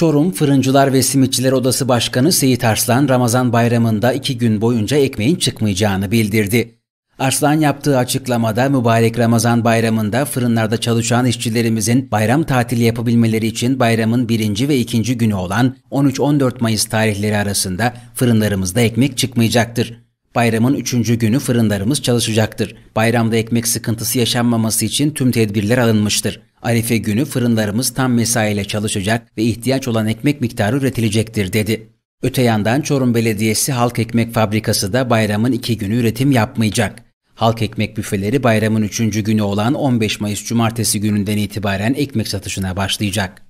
Çorum Fırıncılar ve Simitçiler Odası Başkanı Seyit Arslan Ramazan bayramında iki gün boyunca ekmeğin çıkmayacağını bildirdi. Arslan yaptığı açıklamada mübarek Ramazan bayramında fırınlarda çalışan işçilerimizin bayram tatili yapabilmeleri için bayramın birinci ve ikinci günü olan 13-14 Mayıs tarihleri arasında fırınlarımızda ekmek çıkmayacaktır. Bayramın üçüncü günü fırınlarımız çalışacaktır. Bayramda ekmek sıkıntısı yaşanmaması için tüm tedbirler alınmıştır. Arife günü fırınlarımız tam mesaiyle çalışacak ve ihtiyaç olan ekmek miktarı üretilecektir dedi. Öte yandan Çorum Belediyesi Halk Ekmek Fabrikası da bayramın iki günü üretim yapmayacak. Halk ekmek büfeleri bayramın üçüncü günü olan 15 Mayıs Cumartesi gününden itibaren ekmek satışına başlayacak.